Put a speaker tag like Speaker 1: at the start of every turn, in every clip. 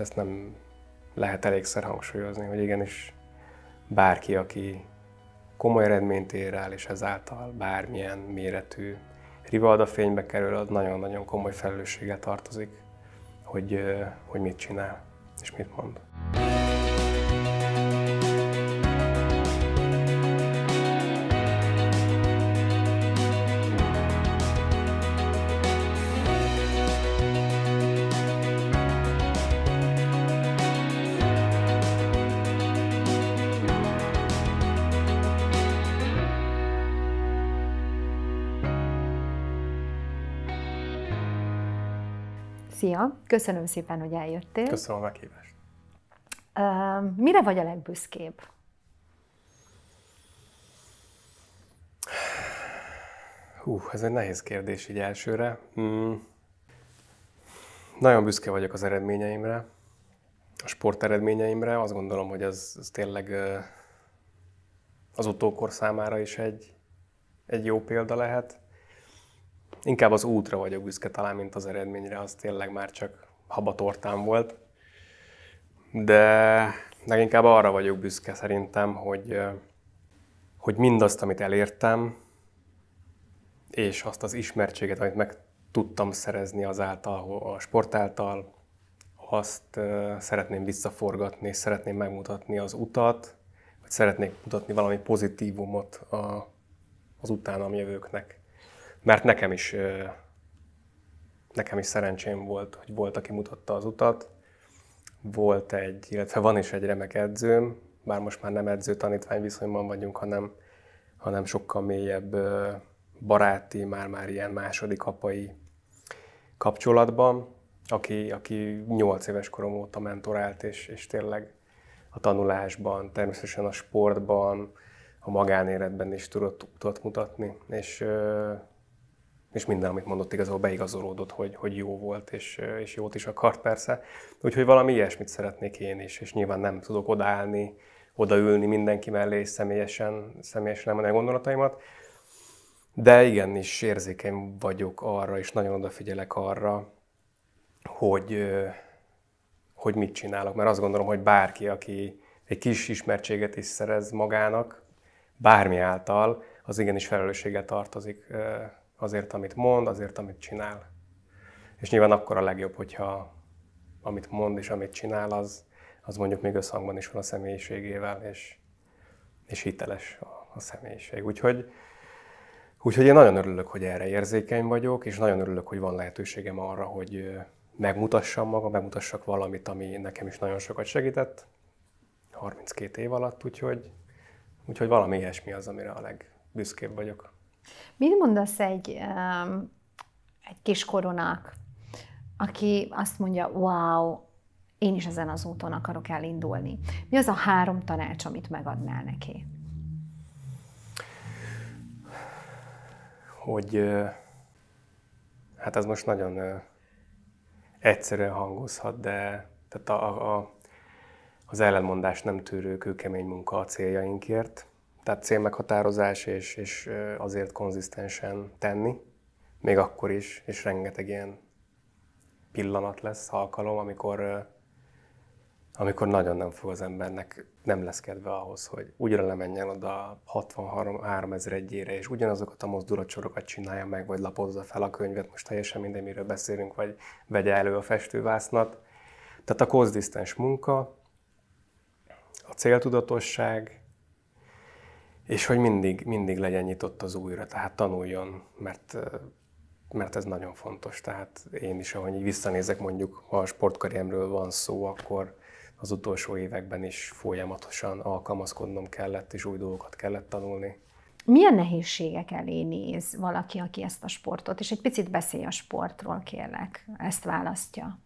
Speaker 1: Ezt nem lehet elégszer hangsúlyozni, hogy igenis bárki, aki komoly eredményt ér el, és ezáltal bármilyen méretű rivalda fénybe kerül, az nagyon-nagyon komoly felelősséggel tartozik, hogy, hogy mit csinál és mit mond.
Speaker 2: Köszönöm szépen, hogy eljöttél. Köszönöm a meghívást. Uh, mire vagy a legbüszkébb?
Speaker 1: Hú, ez egy nehéz kérdés így elsőre. Mm. Nagyon büszke vagyok az eredményeimre, a sport eredményeimre. Azt gondolom, hogy ez, ez tényleg az utókor számára is egy, egy jó példa lehet. Inkább az útra vagyok büszke talán, mint az eredményre, az tényleg már csak habatortám volt, de leginkább arra vagyok büszke szerintem, hogy, hogy mindazt, amit elértem, és azt az ismertséget, amit meg tudtam szerezni azáltal, a sport által, azt szeretném visszaforgatni, és szeretném megmutatni az utat, vagy szeretnék mutatni valami pozitívumot a, az utánam jövőknek. Mert nekem is nekem is szerencsém volt, hogy volt, aki mutatta az utat, volt egy, illetve van is egy remek edzőm, bár most már nem edző-tanítvány viszonyban vagyunk, hanem, hanem sokkal mélyebb baráti, már-már ilyen második apai kapcsolatban, aki, aki 8 éves korom óta mentorált, és, és tényleg a tanulásban, természetesen a sportban, a magánéletben is tudott utat mutatni, és és minden, amit mondott, igazából beigazolódott, hogy, hogy jó volt, és, és jót is akart persze. Úgyhogy valami ilyesmit szeretnék én is, és nyilván nem tudok odaállni, odaülni mindenki mellé, és személyesen, személyesen nem a gondolataimat. De igenis érzékeny vagyok arra, és nagyon odafigyelek arra, hogy, hogy mit csinálok. Mert azt gondolom, hogy bárki, aki egy kis ismertséget is szerez magának, bármi által, az igenis felelősséggel tartozik azért, amit mond, azért, amit csinál. És nyilván akkor a legjobb, hogyha amit mond és amit csinál, az, az mondjuk még összhangban is van a személyiségével, és, és hiteles a, a személyiség. Úgyhogy, úgyhogy én nagyon örülök, hogy erre érzékeny vagyok, és nagyon örülök, hogy van lehetőségem arra, hogy megmutassam magam, megmutassak valamit, ami nekem is nagyon sokat segített 32 év alatt, úgyhogy, úgyhogy valami ilyesmi az, amire a legbüszkébb vagyok.
Speaker 2: Mit mondasz egy, um, egy koronák, aki azt mondja, wow, én is ezen az úton akarok elindulni. Mi az a három tanács, amit megadnál
Speaker 1: neki? Hogy hát ez most nagyon egyszerűen hangozhat, de tehát a, a, az ellenmondás nem tűrő kőkemény munka a céljainkért, tehát célmeghatározás és, és azért konzisztensen tenni, még akkor is, és rengeteg ilyen pillanat lesz, alkalom, amikor, amikor nagyon nem fog az embernek, nem lesz kedve ahhoz, hogy ugyan lemenjen oda 63 ezer egyére, és ugyanazokat a mozdulatsorokat csinálja meg, vagy lapozza fel a könyvet, most teljesen minden, miről beszélünk, vagy vegye elő a festővásznat. Tehát a konzisztens munka, a céltudatosság, és hogy mindig, mindig legyen nyitott az újra, tehát tanuljon, mert, mert ez nagyon fontos. Tehát én is, ahogy így visszanézek, mondjuk, ha a sportkarriemről van szó, akkor az utolsó években is folyamatosan alkalmazkodnom kellett, és új dolgokat kellett tanulni.
Speaker 2: Milyen nehézségek elé néz valaki, aki ezt a sportot, és egy picit beszélj a sportról, kérlek, ezt választja?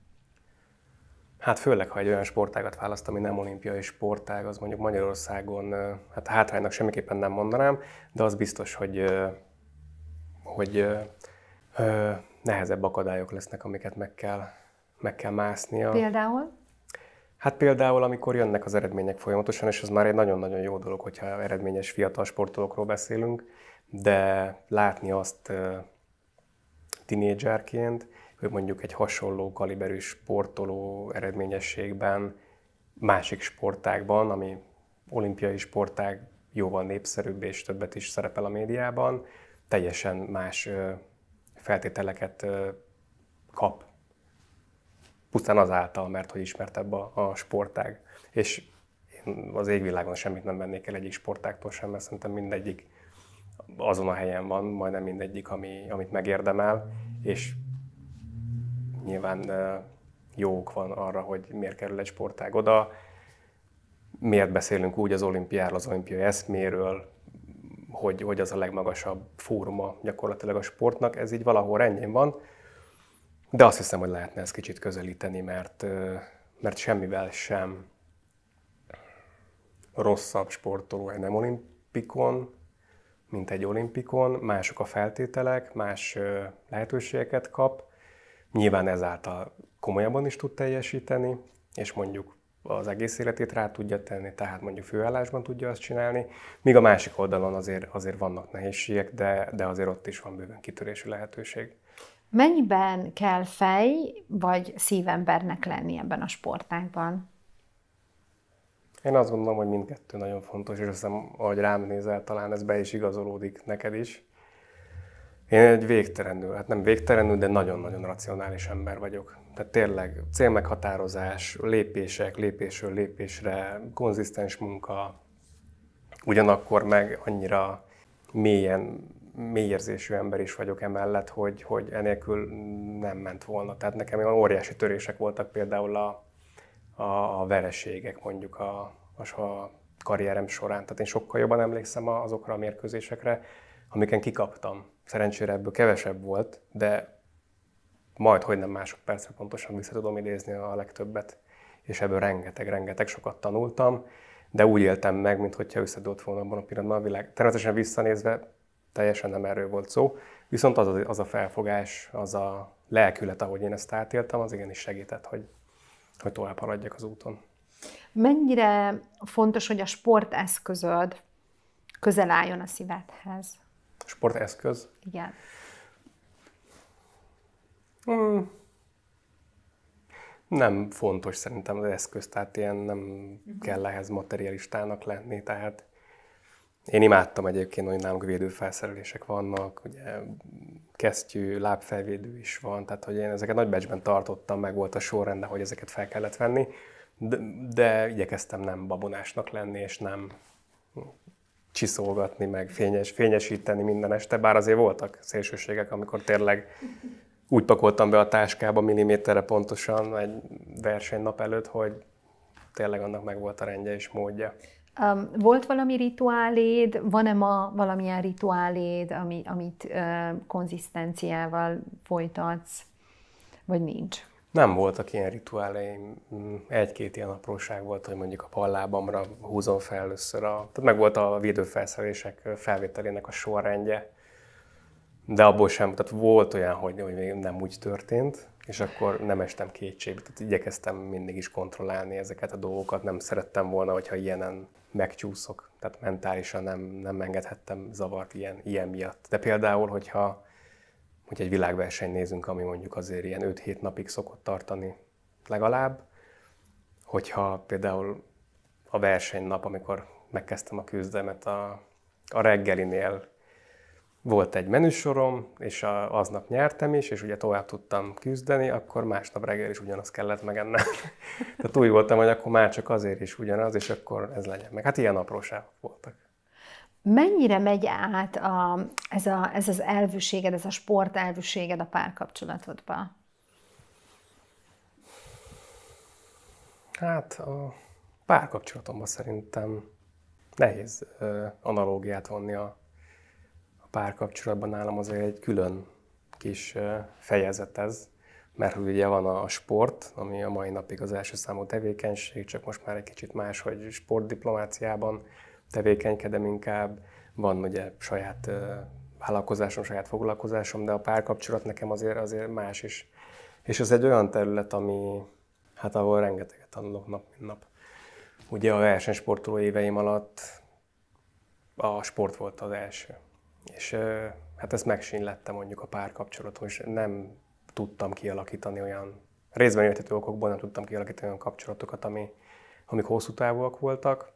Speaker 1: Hát főleg, ha egy olyan sportágat választ, ami nem olimpiai sportág, az mondjuk Magyarországon, hát hátránynak semmiképpen nem mondanám, de az biztos, hogy, hogy nehezebb akadályok lesznek, amiket meg kell, meg kell másznia.
Speaker 2: Például?
Speaker 1: Hát például, amikor jönnek az eredmények folyamatosan, és az már egy nagyon-nagyon jó dolog, hogyha eredményes fiatal sportolókról beszélünk, de látni azt tinédzserként, hogy mondjuk egy hasonló kaliberű sportoló eredményességben másik sportákban, ami olimpiai sportág jóval népszerűbb és többet is szerepel a médiában, teljesen más feltételeket kap. Pusztán azáltal, mert hogy ismertebb a, a sportág. És én az égvilágon semmit nem vennék el egyik sportágtól sem, mert szerintem mindegyik azon a helyen van, majdnem mindegyik, ami, amit megérdemel, és nyilván jók van arra, hogy miért kerül egy sportág oda, miért beszélünk úgy az olimpiáról, az olimpiai eszméről, hogy, hogy az a legmagasabb fóruma gyakorlatilag a sportnak, ez így valahol rendjén van, de azt hiszem, hogy lehetne ezt kicsit közelíteni, mert, mert semmivel sem rosszabb sportoló egy nem olimpikon, mint egy olimpikon, mások a feltételek, más lehetőségeket kap, Nyilván ezáltal komolyabban is tud teljesíteni, és mondjuk az egész életét rá tudja tenni, tehát mondjuk főállásban tudja azt csinálni, míg a másik oldalon azért, azért vannak nehézségek, de, de azért ott is van bőven kitörési lehetőség.
Speaker 2: Mennyiben kell fej vagy szívembernek lenni ebben a sportágban?
Speaker 1: Én azt gondolom, hogy mindkettő nagyon fontos, és azt hiszem, ahogy rám nézel, talán ez be is igazolódik neked is. Én egy végtelenül, hát nem végtelenül, de nagyon-nagyon racionális ember vagyok. Tehát tényleg célmeghatározás, lépések, lépésről lépésre, konzisztens munka, ugyanakkor meg annyira mélyen, mélyérzésű ember is vagyok emellett, hogy, hogy enélkül nem ment volna. Tehát nekem olyan óriási törések voltak például a, a, a vereségek mondjuk a, a, a karrierem során. Tehát én sokkal jobban emlékszem azokra a mérkőzésekre, amiken kikaptam Szerencsére ebből kevesebb volt, de majd, hogy nem másodpercre pontosan vissza tudom idézni a legtöbbet, és ebből rengeteg, rengeteg sokat tanultam, de úgy éltem meg, mintha összedőlt volna abban a pillanatban a világ. Természetesen visszanézve teljesen nem erről volt szó, viszont az, az a felfogás, az a lelkület, ahogy én ezt átéltem, az igenis segített, hogy, hogy tovább haladjak az úton.
Speaker 2: Mennyire fontos, hogy a sporteszközöd közel álljon a szívedhez?
Speaker 1: sporteszköz. Igen. Hmm. Nem fontos szerintem az eszköz, tehát ilyen nem uh-huh. kell ehhez materialistának lenni, tehát én imádtam egyébként, hogy nálunk védőfelszerelések vannak, ugye kesztyű, lábfelvédő is van, tehát hogy én ezeket nagy becsben tartottam, meg volt a sorrende, hogy ezeket fel kellett venni, de, de igyekeztem nem babonásnak lenni, és nem csiszolgatni, meg fényes, fényesíteni minden este, bár azért voltak szélsőségek, amikor tényleg úgy pakoltam be a táskába milliméterre pontosan egy versenynap előtt, hogy tényleg annak meg volt a rendje és módja.
Speaker 2: Um, volt valami rituáléd? Van-e ma valamilyen rituáléd, ami, amit uh, konzisztenciával folytatsz, vagy nincs?
Speaker 1: Nem voltak ilyen rituáleim. Egy-két ilyen apróság volt, hogy mondjuk a pallábamra húzom fel először. A, tehát meg volt a védőfelszerelések felvételének a sorrendje. De abból sem, tehát volt olyan, hogy, hogy nem úgy történt, és akkor nem estem kétségbe. Tehát igyekeztem mindig is kontrollálni ezeket a dolgokat. Nem szerettem volna, hogyha ilyenen megcsúszok. Tehát mentálisan nem, nem engedhettem zavart ilyen, ilyen miatt. De például, hogyha hogy egy világverseny nézünk, ami mondjuk azért ilyen 5-7 napig szokott tartani legalább, hogyha például a versenynap, amikor megkezdtem a küzdelmet, a, a reggelinél volt egy menüsorom, és a, aznap nyertem is, és ugye tovább tudtam küzdeni, akkor másnap reggel is ugyanazt kellett megennem. Tehát úgy voltam, hogy akkor már csak azért is ugyanaz, és akkor ez legyen meg. Hát ilyen apróságok voltak
Speaker 2: mennyire megy át a, ez, a, ez az elvűséged, ez a sport elvűséged a párkapcsolatodba?
Speaker 1: Hát a párkapcsolatomban szerintem nehéz ö, analógiát vonni a, a párkapcsolatban. Nálam azért egy külön kis ö, fejezet ez, mert ugye van a sport, ami a mai napig az első számú tevékenység, csak most már egy kicsit más, hogy sportdiplomáciában tevékenykedem inkább, van ugye saját vállalkozásom, saját foglalkozásom, de a párkapcsolat nekem azért, azért más is. És ez egy olyan terület, ami, hát ahol rengeteget tanulok nap, mint nap. Ugye a versenysportoló éveim alatt a sport volt az első. És hát ezt megsínlettem mondjuk a párkapcsolatom, és nem tudtam kialakítani olyan, részben érthető okokból nem tudtam kialakítani olyan kapcsolatokat, ami, amik hosszú távúak voltak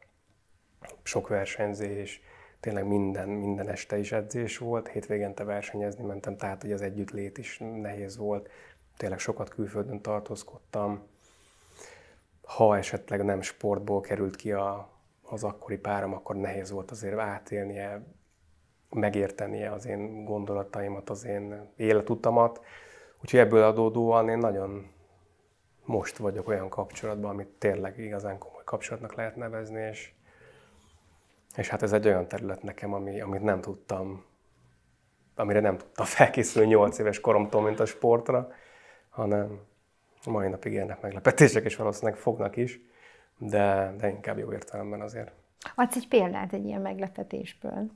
Speaker 1: sok versenyzés, tényleg minden, minden este is edzés volt, hétvégente versenyezni mentem, tehát hogy az együttlét is nehéz volt, tényleg sokat külföldön tartózkodtam. Ha esetleg nem sportból került ki a, az akkori párom, akkor nehéz volt azért átélnie, megértenie az én gondolataimat, az én életutamat. Úgyhogy ebből adódóan én nagyon most vagyok olyan kapcsolatban, amit tényleg igazán komoly kapcsolatnak lehet nevezni, és és hát ez egy olyan terület nekem, ami, amit nem tudtam, amire nem tudtam felkészülni 8 éves koromtól, mint a sportra, hanem mai napig ilyenek meglepetések, és valószínűleg fognak is, de, de inkább jó értelemben azért.
Speaker 2: Adsz egy példát egy ilyen meglepetésből?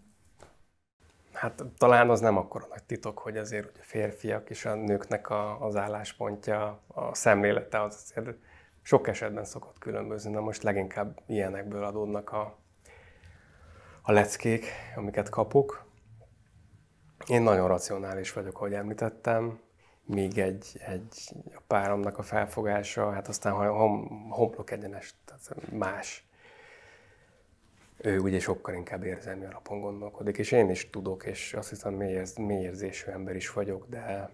Speaker 1: Hát talán az nem akkor nagy titok, hogy azért hogy a férfiak és a nőknek a, az álláspontja, a szemlélete az azért sok esetben szokott különbözni, de most leginkább ilyenekből adódnak a, a leckék, amiket kapok. Én nagyon racionális vagyok, ahogy említettem, míg egy, egy a páromnak a felfogása, hát aztán hom, homlok egyenes, tehát más. Ő ugye sokkal inkább érzelmi alapon gondolkodik, és én is tudok, és azt hiszem mély, érz, mély érzésű ember is vagyok, de,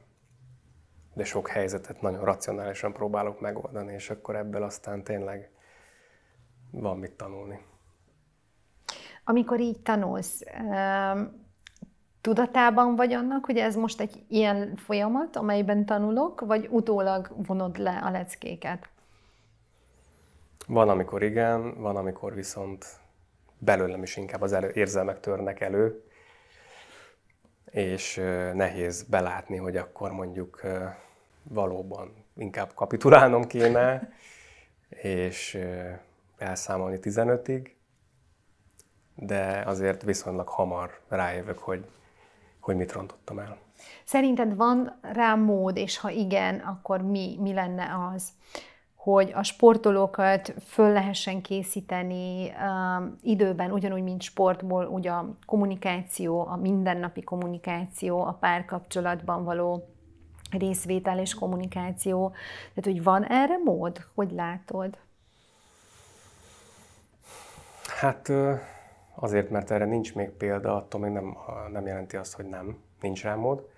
Speaker 1: de sok helyzetet nagyon racionálisan próbálok megoldani, és akkor ebből aztán tényleg van mit tanulni
Speaker 2: amikor így tanulsz, tudatában vagy annak, hogy ez most egy ilyen folyamat, amelyben tanulok, vagy utólag vonod le a leckéket?
Speaker 1: Van, amikor igen, van, amikor viszont belőlem is inkább az elő, érzelmek törnek elő, és nehéz belátni, hogy akkor mondjuk valóban inkább kapitulálnom kéne, és elszámolni 15-ig, de azért viszonylag hamar rájövök, hogy, hogy mit rontottam el.
Speaker 2: Szerinted van rá mód, és ha igen, akkor mi, mi lenne az? hogy a sportolókat föl lehessen készíteni uh, időben, ugyanúgy, mint sportból, ugye a kommunikáció, a mindennapi kommunikáció, a párkapcsolatban való részvétel és kommunikáció. Tehát, hogy van erre mód? Hogy látod?
Speaker 1: Hát uh Azért, mert erre nincs még példa, attól még nem, nem jelenti azt, hogy nem, nincs rámód.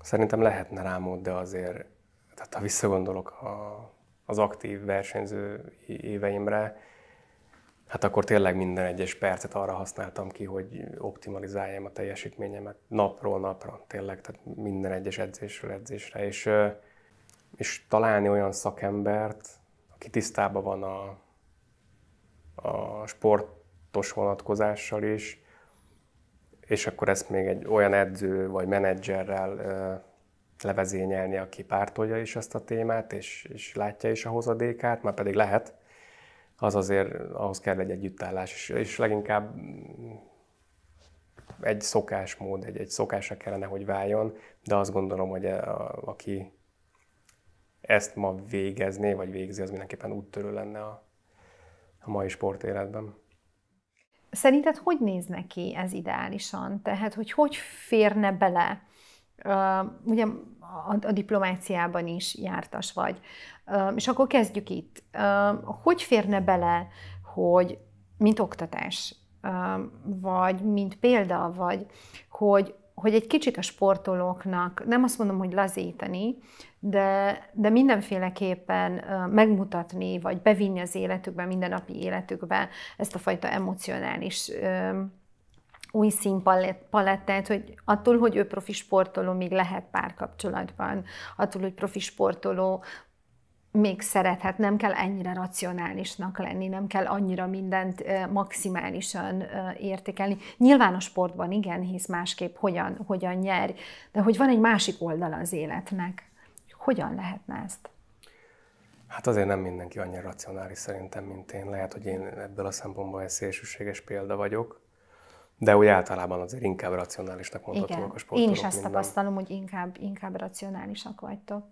Speaker 1: Szerintem lehetne rámód, de azért, tehát ha visszagondolok a, az aktív versenyző éveimre, hát akkor tényleg minden egyes percet arra használtam ki, hogy optimalizáljam a teljesítményemet napról napra, tényleg, tehát minden egyes edzésről edzésre, és, és találni olyan szakembert, aki tisztában van a, a sport sportos vonatkozással is, és akkor ezt még egy olyan edző vagy menedzserrel levezényelni, aki pártolja is ezt a témát, és, és látja is a hozadékát, már pedig lehet, az azért, ahhoz kell egy együttállás, és, és leginkább egy szokásmód, egy, egy szokásra kellene, hogy váljon, de azt gondolom, hogy a, a, aki ezt ma végezné, vagy végzi, az mindenképpen úttörő lenne a, a mai sportéletben.
Speaker 2: Szerinted hogy néz neki ez ideálisan? Tehát, hogy hogy férne bele? Uh, ugye a, a diplomáciában is jártas vagy. Uh, és akkor kezdjük itt. Uh, hogy férne bele, hogy mint oktatás, vagy mint példa, vagy hogy, hogy egy kicsit a sportolóknak, nem azt mondom, hogy lazítani, de, de mindenféleképpen megmutatni, vagy bevinni az életükbe, mindennapi életükbe ezt a fajta emocionális új színpalettát, hogy attól, hogy ő profi sportoló, még lehet párkapcsolatban, attól, hogy profi sportoló, még szerethet, nem kell ennyire racionálisnak lenni, nem kell annyira mindent maximálisan értékelni. Nyilván a sportban igen, hisz másképp hogyan, hogyan nyer, de hogy van egy másik oldala az életnek. Hogyan lehetne ezt?
Speaker 1: Hát azért nem mindenki annyira racionális szerintem, mint én. Lehet, hogy én ebből a szempontból egy szélsőséges példa vagyok, de úgy általában azért inkább racionálisnak mondhatóak a sportolók. Én is ezt minden.
Speaker 2: tapasztalom, hogy inkább, inkább racionálisak vagytok.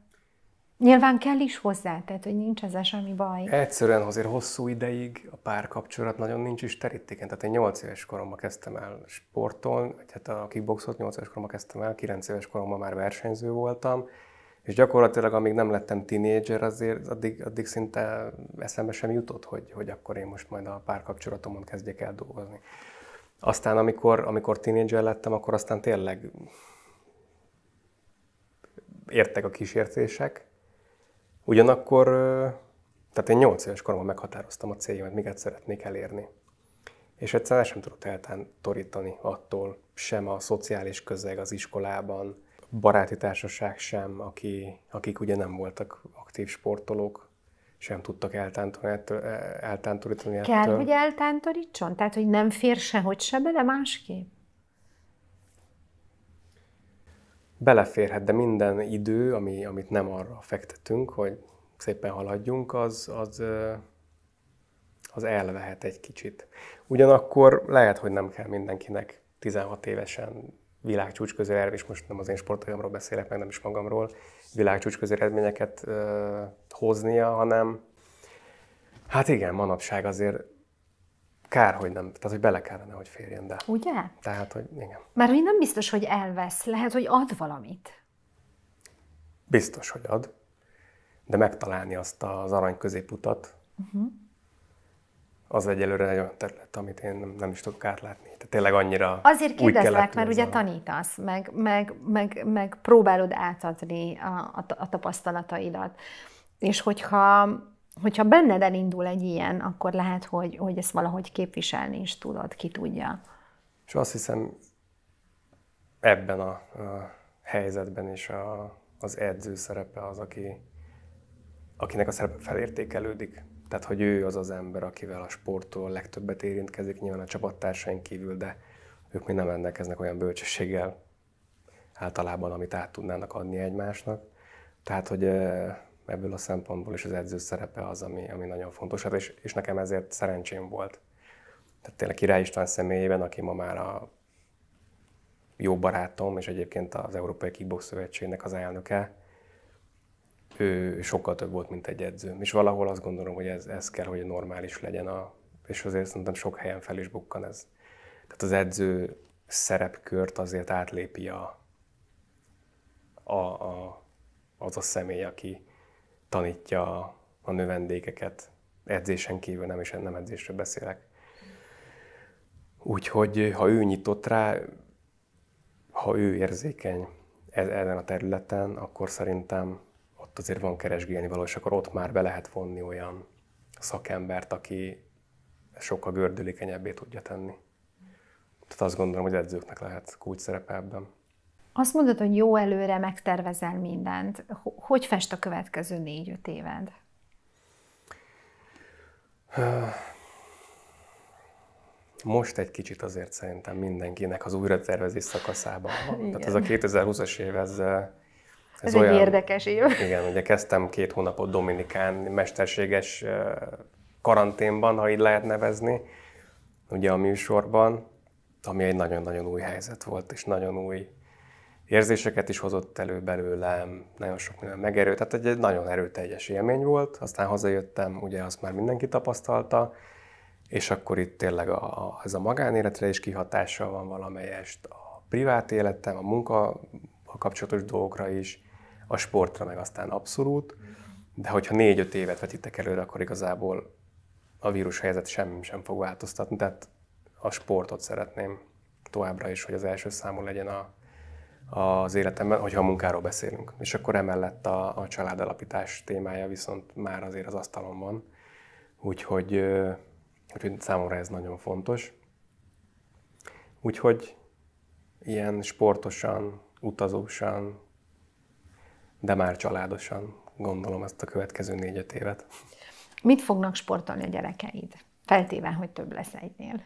Speaker 2: Nyilván kell is hozzá, tehát hogy nincs ezzel semmi baj.
Speaker 1: Egyszerűen azért hosszú ideig a párkapcsolat nagyon nincs is terítéken. Tehát én 8 éves koromban kezdtem el sportolni, hát a kickboxot 8 éves koromban kezdtem el, 9 éves koromban már versenyző voltam, és gyakorlatilag, amíg nem lettem tinédzser, azért addig, addig szinte eszembe sem jutott, hogy, hogy akkor én most majd a párkapcsolatomon kezdjek el dolgozni. Aztán, amikor, amikor tinédzser lettem, akkor aztán tényleg értek a kísértések. Ugyanakkor, tehát én 8 éves koromban meghatároztam a céljaimat, miket szeretnék elérni. És egyszerűen sem tudott eltántorítani torítani attól, sem a szociális közeg az iskolában, baráti társaság sem, aki, akik ugye nem voltak aktív sportolók, sem tudtak e, eltántorítani ettől. Kell, hogy
Speaker 2: eltántorítson? Tehát, hogy nem fér sehogy se bele másképp?
Speaker 1: Beleférhet, de minden idő, ami, amit nem arra fektetünk, hogy szépen haladjunk, az, az, az elvehet egy kicsit. Ugyanakkor lehet, hogy nem kell mindenkinek 16 évesen világcsúcs közelér, és most nem az én sportágamról beszélek, meg nem is magamról, világcsúcs eredményeket ö, hoznia, hanem hát igen, manapság azért kár, hogy nem, tehát hogy bele kellene, hogy férjen, de... Ugye? Tehát, hogy igen.
Speaker 2: Már hogy nem biztos, hogy elvesz, lehet, hogy ad valamit.
Speaker 1: Biztos, hogy ad, de megtalálni azt az arany középutat, uh-huh az egyelőre egy olyan terület, amit én nem, nem is tudok átlátni. Tehát tényleg annyira Azért kérdezlek, mert ugye
Speaker 2: tanítasz, meg, meg, meg, meg próbálod átadni a, a, a tapasztalataidat. És hogyha, hogyha benned elindul egy ilyen, akkor lehet, hogy, hogy ezt valahogy képviselni is tudod, ki tudja.
Speaker 1: És azt hiszem, ebben a, a helyzetben is a, az edző szerepe az, aki, akinek a szerepe felértékelődik tehát, hogy ő az az ember, akivel a sporttól legtöbbet érintkezik, nyilván a csapattársaink kívül, de ők még nem rendelkeznek olyan bölcsességgel általában, amit át tudnának adni egymásnak. Tehát, hogy ebből a szempontból is az edző szerepe az, ami, ami nagyon fontos, hát és, és nekem ezért szerencsém volt. Tehát tényleg Király István személyében, aki ma már a jó barátom, és egyébként az Európai Kickbox Szövetségnek az elnöke, ő sokkal több volt, mint egy edző. És valahol azt gondolom, hogy ez, ez kell, hogy normális legyen, a, és azért szerintem sok helyen fel is bukkan ez. Tehát az edző szerepkört azért átlépi a, a, a, az a személy, aki tanítja a, növendékeket. Edzésen kívül nem is nem edzésről beszélek. Úgyhogy ha ő nyitott rá, ha ő érzékeny e-, ezen a területen, akkor szerintem ott azért van keresgélni való, és akkor ott már be lehet vonni olyan szakembert, aki sokkal gördülékenyebbé tudja tenni. Tehát azt gondolom, hogy edzőknek lehet kulcs szerepe ebben.
Speaker 2: Azt mondod, hogy jó előre megtervezel mindent. Hogy fest a következő négy-öt éved?
Speaker 1: Most egy kicsit azért szerintem mindenkinek az tervezés szakaszában van. Igen. Tehát ez a 2020-as év, ez, ez, Ez egy olyan, érdekes év. Igen, ugye kezdtem két hónapot Dominikán mesterséges karanténban, ha így lehet nevezni, ugye a műsorban, ami egy nagyon-nagyon új helyzet volt, és nagyon új érzéseket is hozott elő belőlem, nagyon sok minden megerő, tehát egy, egy nagyon erőteljes élmény volt, aztán hazajöttem, ugye azt már mindenki tapasztalta, és akkor itt tényleg a, a, ez a magánéletre is kihatással van valamelyest, a privát életem, a munka a kapcsolatos dolgokra is, a sportra meg aztán abszolút, de hogyha négy-öt évet vetítek előre, akkor igazából a vírus helyzet sem, sem fog változtatni, tehát a sportot szeretném továbbra is, hogy az első számú legyen a, az életemben, hogyha a munkáról beszélünk. És akkor emellett a, a családalapítás témája viszont már azért az asztalon van, úgyhogy, úgyhogy számomra ez nagyon fontos. Úgyhogy ilyen sportosan, utazósan, de már családosan gondolom ezt a következő négy-öt évet.
Speaker 2: Mit fognak sportolni a gyerekeid? Feltéve, hogy több lesz egynél.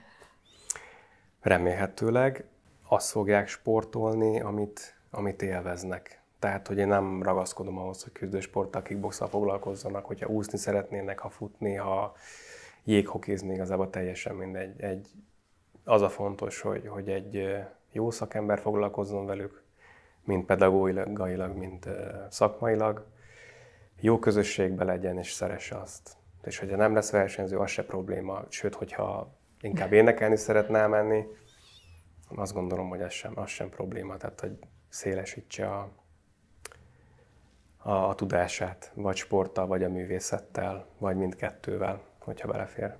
Speaker 1: Remélhetőleg azt fogják sportolni, amit, amit élveznek. Tehát, hogy én nem ragaszkodom ahhoz, hogy küzdősporttal, kickboxsal foglalkozzanak, hogyha úszni szeretnének, ha futni, ha jéghokézni, igazából teljesen mindegy. Egy, az a fontos, hogy, hogy egy jó szakember foglalkozzon velük, mind pedagógailag, mind szakmailag, jó közösségbe legyen és szeresse azt. És hogyha nem lesz versenyző, az se probléma. Sőt, hogyha inkább énekelni szeretne menni, azt gondolom, hogy az sem, az sem probléma. Tehát, hogy szélesítse a, a, a tudását, vagy sporttal, vagy a művészettel, vagy mindkettővel, hogyha belefér.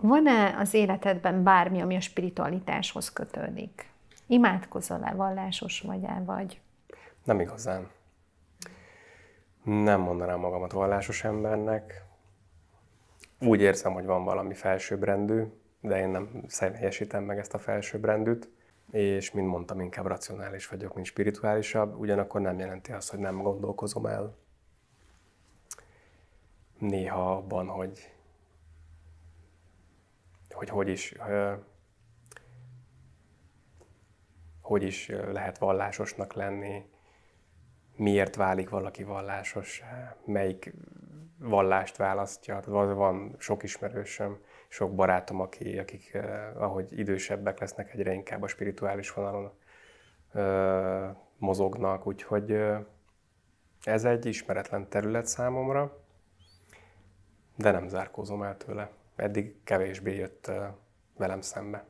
Speaker 2: Van-e az életedben bármi, ami a spiritualitáshoz kötődik? Imádkozol-e, vallásos vagy-e, vagy?
Speaker 1: Nem igazán. Nem mondanám magamat vallásos embernek. Úgy érzem, hogy van valami felsőbbrendű, de én nem személyesítem meg ezt a felsőbbrendűt, és mint mondtam, inkább racionális vagyok, mint spirituálisabb, ugyanakkor nem jelenti azt, hogy nem gondolkozom el néha abban, hogy hogy, hogy is hogy is lehet vallásosnak lenni, miért válik valaki vallásos, melyik vallást választja. Van sok ismerősöm, sok barátom, aki, akik ahogy idősebbek lesznek, egyre inkább a spirituális vonalon mozognak, úgyhogy ez egy ismeretlen terület számomra, de nem zárkózom el tőle. Eddig kevésbé jött velem szembe.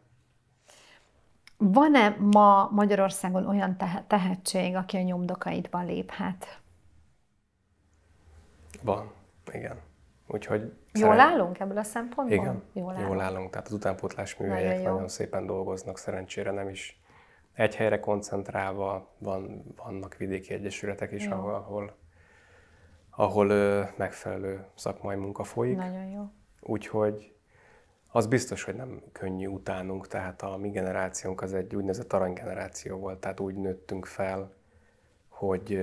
Speaker 2: Van-e ma Magyarországon olyan tehetség, aki a nyomdokaidba léphet?
Speaker 1: Van, igen. Úgyhogy Jól szerencs... állunk ebből a szempontból? Igen, jól állunk. Jól állunk. Tehát az utánpótlás műhelyek nagyon, nagyon szépen dolgoznak, szerencsére nem is egy helyre koncentrálva, van, vannak vidéki egyesületek is, jó. ahol, ahol, ahol ö, megfelelő szakmai munka folyik. Nagyon jó. Úgyhogy az biztos, hogy nem könnyű utánunk, tehát a mi generációnk az egy úgynevezett aranygeneráció volt, tehát úgy nőttünk fel, hogy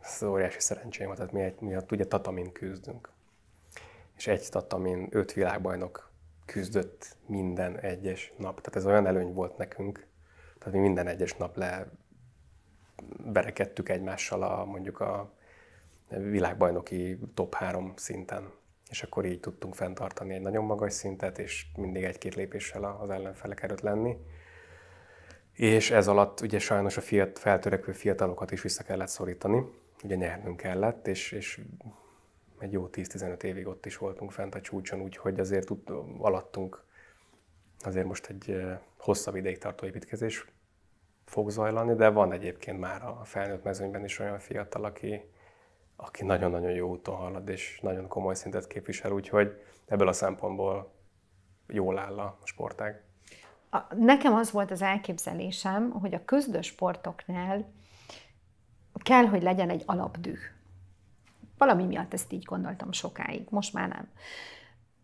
Speaker 1: ez óriási szerencsém volt, tehát mi, egy, mi ugye tatamin küzdünk. És egy tatamin öt világbajnok küzdött minden egyes nap, tehát ez olyan előny volt nekünk, tehát mi minden egyes nap le berekedtük egymással a, mondjuk a világbajnoki top három szinten és akkor így tudtunk fenntartani egy nagyon magas szintet, és mindig egy-két lépéssel az ellenfelek előtt lenni. És ez alatt ugye sajnos a fiat, feltörekvő fiatalokat is vissza kellett szorítani, ugye nyernünk kellett, és, és egy jó 10-15 évig ott is voltunk fent a csúcson, úgyhogy azért alattunk azért most egy hosszabb ideig tartó építkezés fog zajlani, de van egyébként már a felnőtt mezőnyben is olyan fiatal, aki, aki nagyon-nagyon jó úton halad, és nagyon komoly szintet képvisel, úgyhogy ebből a szempontból jól áll a sportág.
Speaker 2: Nekem az volt az elképzelésem, hogy a sportoknál kell, hogy legyen egy alapdű. Valami miatt ezt így gondoltam sokáig, most már nem.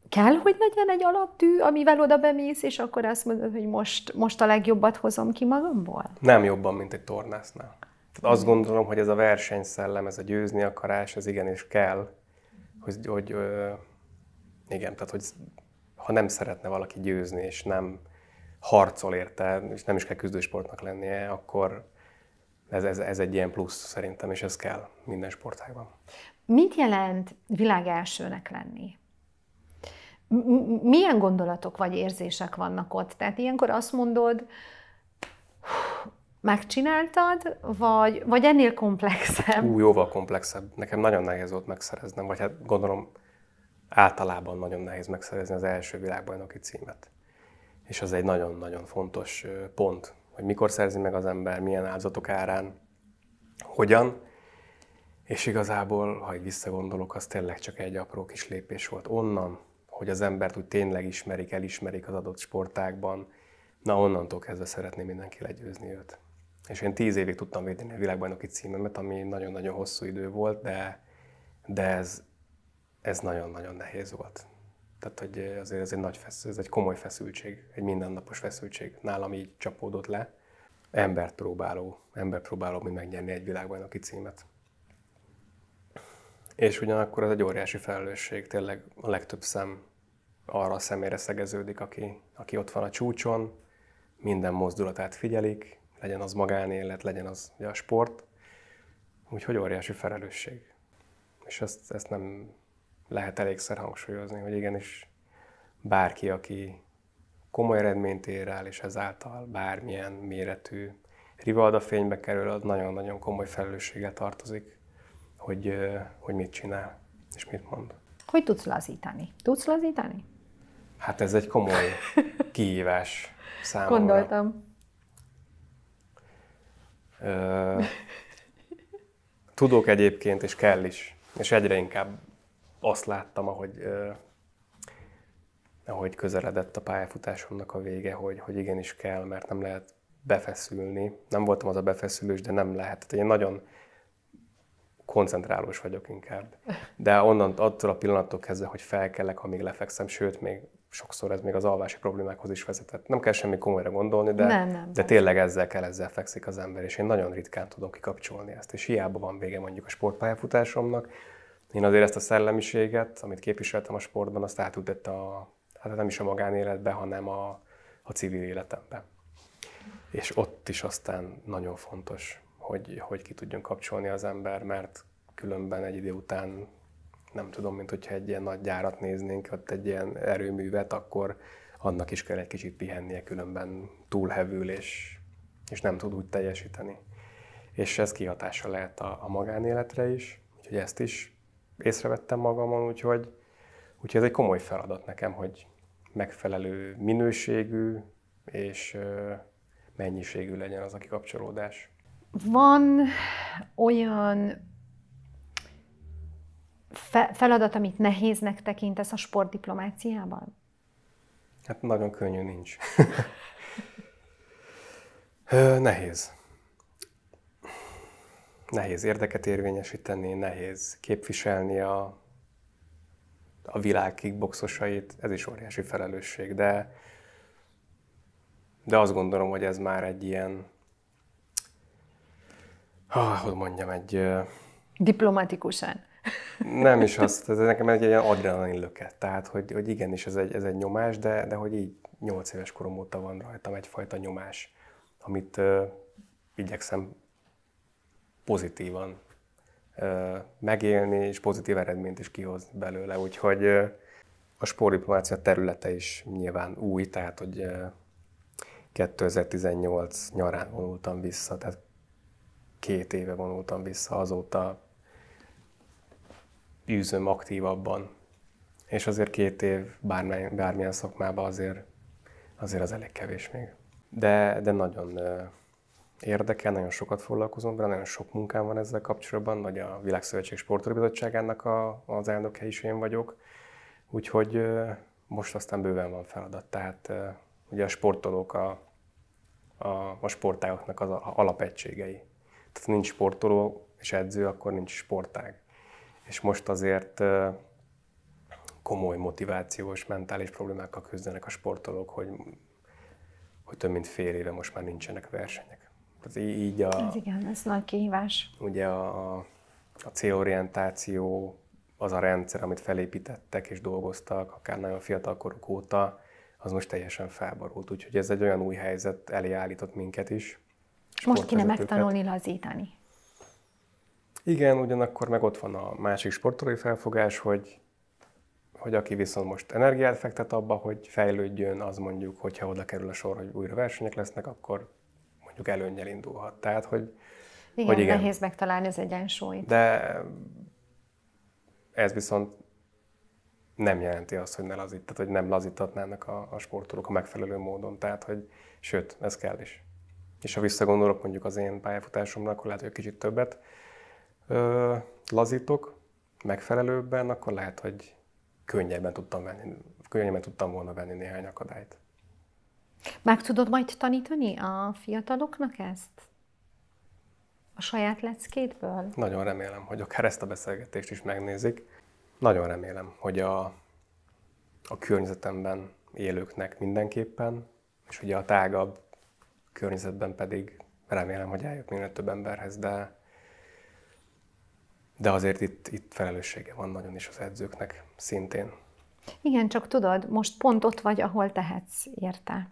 Speaker 2: Kell, hogy legyen egy alapdű, amivel oda bemész, és akkor azt mondod, hogy most, most a legjobbat hozom ki magamból?
Speaker 1: Nem jobban, mint egy tornásznál. Tehát azt gondolom, hogy ez a versenyszellem, ez a győzni akarás, ez igenis kell, hogy, hogy ö, igen, tehát hogy ha nem szeretne valaki győzni, és nem harcol érte, és nem is kell küzdősportnak lennie, akkor ez, ez, ez egy ilyen plusz szerintem, és ez kell minden sportágban.
Speaker 2: Mit jelent világ elsőnek lenni? milyen gondolatok vagy érzések vannak ott? Tehát ilyenkor azt mondod, megcsináltad, vagy, vagy ennél komplexebb? Ú,
Speaker 1: jóval komplexebb. Nekem nagyon nehéz volt megszereznem, vagy hát gondolom általában nagyon nehéz megszerezni az első világbajnoki címet. És az egy nagyon-nagyon fontos pont, hogy mikor szerzi meg az ember, milyen áldozatok árán, hogyan. És igazából, ha így visszagondolok, az tényleg csak egy apró kis lépés volt onnan, hogy az embert úgy tényleg ismerik, elismerik az adott sportákban, na onnantól kezdve szeretném mindenki legyőzni őt és én tíz évig tudtam védeni a világbajnoki címemet, ami nagyon-nagyon hosszú idő volt, de, de ez, ez nagyon-nagyon nehéz volt. Tehát, hogy azért ez egy, nagy feszültség, ez egy komoly feszültség, egy mindennapos feszültség. Nálam így csapódott le. Embert próbáló, ember próbáló mi megnyerni egy világbajnoki címet. És ugyanakkor ez egy óriási felelősség, tényleg a legtöbb szem arra a szemére szegeződik, aki, aki ott van a csúcson, minden mozdulatát figyelik, legyen az magánélet, legyen az ugye, a sport. Úgyhogy óriási felelősség. És ezt, ezt nem lehet elégszer hangsúlyozni, hogy igenis bárki, aki komoly eredményt ér el, és ezáltal bármilyen méretű rivalda fénybe kerül, az nagyon-nagyon komoly felelősséggel tartozik, hogy, hogy mit csinál és mit mond.
Speaker 2: Hogy tudsz lazítani? Tudsz lazítani?
Speaker 1: Hát ez egy komoly kihívás számomra.
Speaker 2: Gondoltam.
Speaker 1: Tudok egyébként, és kell is. És egyre inkább azt láttam, ahogy, ahogy közeledett a pályafutásomnak a vége, hogy, hogy igenis kell, mert nem lehet befeszülni. Nem voltam az a befeszülős, de nem lehet. Tehát én nagyon koncentrálós vagyok inkább. De onnan, attól a pillanattól kezdve, hogy felkelek, amíg lefekszem, sőt, még sokszor ez még az alvási problémákhoz is vezetett. Nem kell semmi komolyra gondolni, de, nem, nem, de tényleg ezzel kell, ezzel fekszik az ember, és én nagyon ritkán tudom kikapcsolni ezt, és hiába van vége mondjuk a sportpályafutásomnak, én azért ezt a szellemiséget, amit képviseltem a sportban, azt átültette a, hát nem is a magánéletbe, hanem a, a civil életembe. És ott is aztán nagyon fontos, hogy, hogy ki tudjon kapcsolni az ember, mert különben egy idő után nem tudom, mint hogyha egy ilyen nagy gyárat néznénk, ott egy ilyen erőművet, akkor annak is kell egy kicsit pihennie, különben túlhevül, és, és nem tud úgy teljesíteni. És ez kihatása lehet a, a magánéletre is, úgyhogy ezt is észrevettem magamon, úgyhogy, úgyhogy ez egy komoly feladat nekem, hogy megfelelő minőségű és mennyiségű legyen az a kikapcsolódás.
Speaker 2: Van olyan fe, feladat, amit nehéznek tekintesz a sportdiplomáciában?
Speaker 1: Hát nagyon könnyű nincs. nehéz. Nehéz érdeket érvényesíteni, nehéz képviselni a, a világ kickboxosait, ez is óriási felelősség, de, de azt gondolom, hogy ez már egy ilyen, ah, hogy mondjam, egy...
Speaker 2: Diplomatikusan.
Speaker 1: Nem is az, ez nekem egy ilyen adrenalin löket. Tehát, hogy, hogy igenis ez egy, ez egy nyomás, de, de hogy így 8 éves korom óta van rajtam egyfajta nyomás, amit ö, uh, igyekszem pozitívan ö, uh, megélni, és pozitív eredményt is kihozni belőle. Úgyhogy ö, uh, a sportdiplomácia területe is nyilván új, tehát hogy 2018 nyarán vonultam vissza, tehát két éve vonultam vissza, azóta űzöm aktívabban. És azért két év bármely, bármilyen szakmában azért, azért az elég kevés még. De, de nagyon érdekel, nagyon sokat foglalkozom vele, nagyon sok munkám van ezzel kapcsolatban, vagy a Világszövetség Sportolóbizottságának a, az elnöke is én vagyok, úgyhogy most aztán bőven van feladat. Tehát ugye a sportolók a, a, a sportágoknak az alapegységei. Tehát nincs sportoló és edző, akkor nincs sportág és most azért komoly motivációs, mentális problémákkal küzdenek a sportolók, hogy, hogy több mint fél éve most már nincsenek versenyek. Tehát így a... Ez
Speaker 2: igen, ez nagy kihívás.
Speaker 1: Ugye a, a célorientáció, az a rendszer, amit felépítettek és dolgoztak, akár nagyon fiatal koruk óta, az most teljesen felborult. Úgyhogy ez egy olyan új helyzet elé állított minket is. Most kéne megtanulni
Speaker 2: lazítani.
Speaker 1: Igen, ugyanakkor meg ott van a másik sportolói felfogás, hogy hogy aki viszont most energiát fektet abba, hogy fejlődjön, az mondjuk, hogyha oda kerül a sor, hogy újra versenyek lesznek, akkor mondjuk előnnyel indulhat. Tehát, hogy igen, hogy igen.
Speaker 2: nehéz megtalálni az egyensúlyt.
Speaker 1: De ez viszont nem jelenti azt, hogy ne lazít, tehát hogy nem lazítatnának a, a sportolók a megfelelő módon. Tehát, hogy sőt, ez kell is. És ha visszagondolok mondjuk az én pályafutásomra, akkor lehet, hogy kicsit többet, ö, lazítok megfelelőbben, akkor lehet, hogy könnyebben tudtam, venni, könnyebben tudtam volna venni néhány akadályt.
Speaker 2: Meg tudod majd tanítani a fiataloknak ezt? A saját leckétből?
Speaker 1: Nagyon remélem, hogy akár ezt a beszélgetést is megnézik. Nagyon remélem, hogy a, a környezetemben élőknek mindenképpen, és ugye a tágabb környezetben pedig remélem, hogy eljött minél több emberhez, de de azért itt, itt felelőssége van nagyon is az edzőknek szintén.
Speaker 2: Igen, csak tudod, most pont ott vagy, ahol tehetsz érte.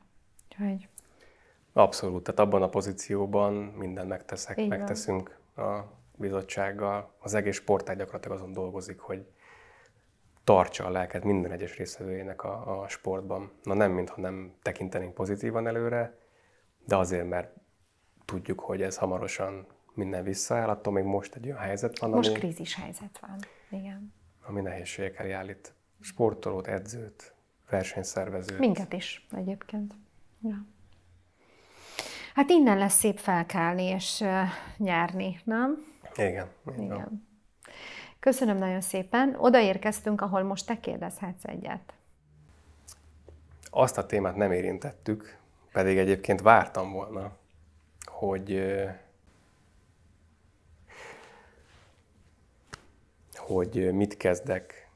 Speaker 2: Hogy...
Speaker 1: Abszolút, tehát abban a pozícióban minden megteszek, Így megteszünk van. a bizottsággal. Az egész sportág gyakorlatilag azon dolgozik, hogy tartsa a lelket minden egyes részvevőjének a, a sportban. Na nem, mintha nem tekintenénk pozitívan előre, de azért, mert tudjuk, hogy ez hamarosan minden visszaáll, attól még most egy olyan helyzet van, Most ami,
Speaker 2: krízis helyzet van, igen.
Speaker 1: Ami nehézségekkel állít sportolót, edzőt, versenyszervezőt. Minket
Speaker 2: is egyébként. Ja. Hát innen lesz szép felkelni és uh, nyerni, nem?
Speaker 1: Igen. Igen. igen.
Speaker 2: Köszönöm nagyon szépen. Odaérkeztünk, ahol most te kérdezhetsz egyet.
Speaker 1: Azt a témát nem érintettük, pedig egyébként vártam volna, hogy hogy mit kezdek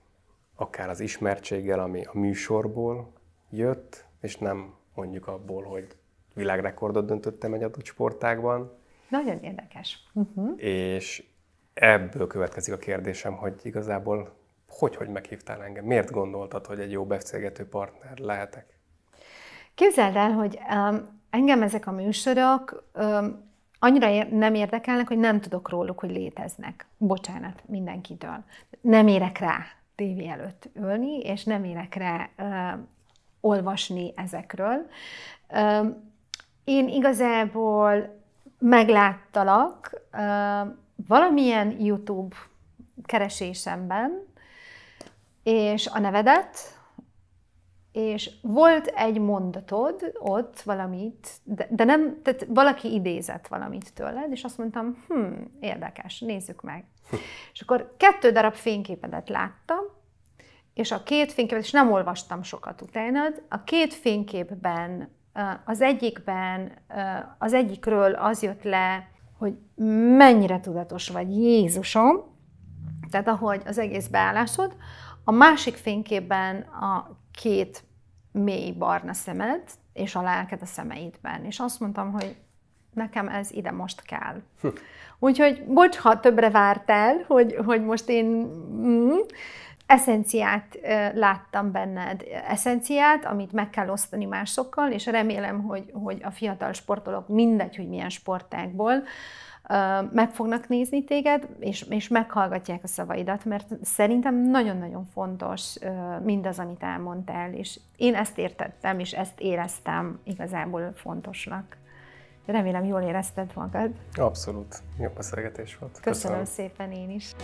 Speaker 1: akár az ismertséggel, ami a műsorból jött, és nem mondjuk abból, hogy világrekordot döntöttem egy adott sportágban.
Speaker 2: Nagyon érdekes. Uh-huh.
Speaker 1: És ebből következik a kérdésem, hogy igazából hogy, hogy meghívtál engem? Miért gondoltad, hogy egy jó beszélgető partner lehetek?
Speaker 2: Képzeld el, hogy um, engem ezek a műsorok um, annyira nem érdekelnek, hogy nem tudok róluk, hogy léteznek. Bocsánat mindenkitől. Nem érek rá tévé előtt ülni, és nem érek rá ö, olvasni ezekről. Ö, én igazából megláttalak ö, valamilyen YouTube keresésemben, és a nevedet, és volt egy mondatod ott valamit, de, de nem, tehát valaki idézett valamit tőled, és azt mondtam, hm, érdekes, nézzük meg. Hm. és akkor kettő darab fényképedet láttam, és a két fényképet, és nem olvastam sokat utánad, a két fényképben, az egyikben, az egyikről az jött le, hogy mennyire tudatos vagy Jézusom, tehát ahogy az egész beállásod, a másik fényképben a két mély barna szemed, és a lelked a szemeidben. És azt mondtam, hogy nekem ez ide most kell. Hm. Úgyhogy bocs, ha többre vártál, hogy, hogy most én mm, eszenciát láttam benned, eszenciát, amit meg kell osztani másokkal, és remélem, hogy, hogy a fiatal sportolók, mindegy, hogy milyen sportákból, meg fognak nézni téged, és, és meghallgatják a szavaidat, mert szerintem nagyon-nagyon fontos mindaz, amit elmondtál, és én ezt értettem, és ezt éreztem igazából fontosnak. Remélem jól érezted magad.
Speaker 1: Abszolút, jó beszélgetés volt. Köszönöm,
Speaker 2: Köszönöm szépen én is.